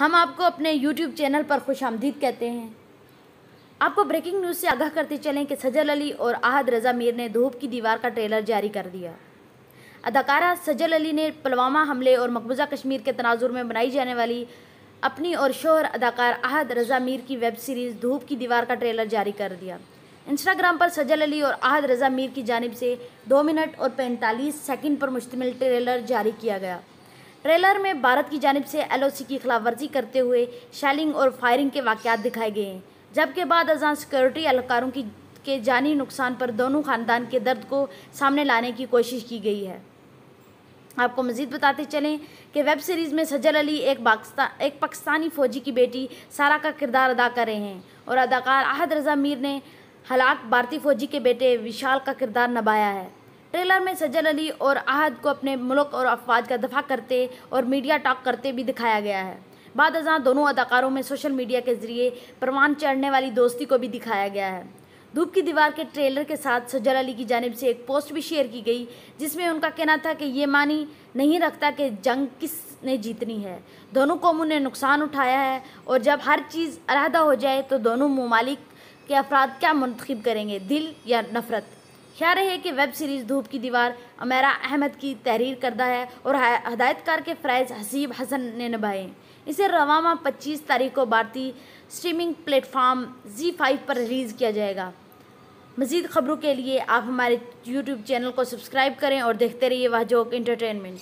हम आपको अपने यूट्यूब चैनल पर खुश आमदीद कहते हैं आपको ब्रेकिंग न्यूज़ से आगाह करते चलें कि सजल अली और आहद रज़ा मीर ने धूप की दीवार का ट्रेलर जारी कर दिया अदाकारा सजल अली ने पुलवामा हमले और मकबूजा कश्मीर के तनाजुर में बनाई जाने वाली अपनी और शोहर अदाकार आहद रज़ा मीर की वेब सीरीज़ धूप की दीवार का ट्रेलर जारी कर दिया इंस्टाग्राम पर सजल अली और आहद रज़ा मीर की जानब से दो मिनट और पैंतालीस सेकेंड पर मुश्तमिल ट्रेलर जारी किया गया ट्रेलर में भारत की जानब से एलओसी की खिलाफवर्जी करते हुए शैलिंग और फायरिंग के वाक़ात दिखाए गए हैं जबकि बाद अजा सिक्योरिटी एहलकारों की के जानी नुकसान पर दोनों ख़ानदान के दर्द को सामने लाने की कोशिश की गई है आपको मज़ीद बताते चलें कि वेब सीरीज़ में सजल अली एक पाकिस्तान एक पाकिस्तानी फ़ौजी की बेटी सारा का किरदार अदा कर रहे हैं और अदाकार अहद रज़ा मीर ने हलाक भारतीय फ़ौजी के बेटे विशाल का किरदार नभाया है ट्रेलर में सज्जन अली और आहद को अपने मुल्क और अफवाज का दफा करते और मीडिया टॉक करते भी दिखाया गया है बाद अजा दोनों अदाकारों में सोशल मीडिया के ज़रिए परवान चढ़ने वाली दोस्ती को भी दिखाया गया है धूप की दीवार के ट्रेलर के साथ सज्जन अली की जानब से एक पोस्ट भी शेयर की गई जिसमें उनका कहना था कि ये मानी नहीं रखता कि जंग किसने जीतनी है दोनों कौमों ने नुकसान उठाया है और जब हर चीज़ अलहदा हो जाए तो दोनों ममालिक के अफराद क्या मंतखब करेंगे दिल या नफ़रत ख्याल रहे कि वेब सीरीज़ धूप की दीवार अमेरा अहमद की तहरीर करता है और हदायतकार के फ़्राइज़ हसीब हसन ने निभाए इसे रवामा 25 तारीख को भारतीय स्ट्रीमिंग प्लेटफॉर्म जी फाइव पर रिलीज़ किया जाएगा मज़ीद खबरों के लिए आप हमारे यूट्यूब चैनल को सब्सक्राइब करें और देखते रहिए वाजोक इंटरटेनमेंट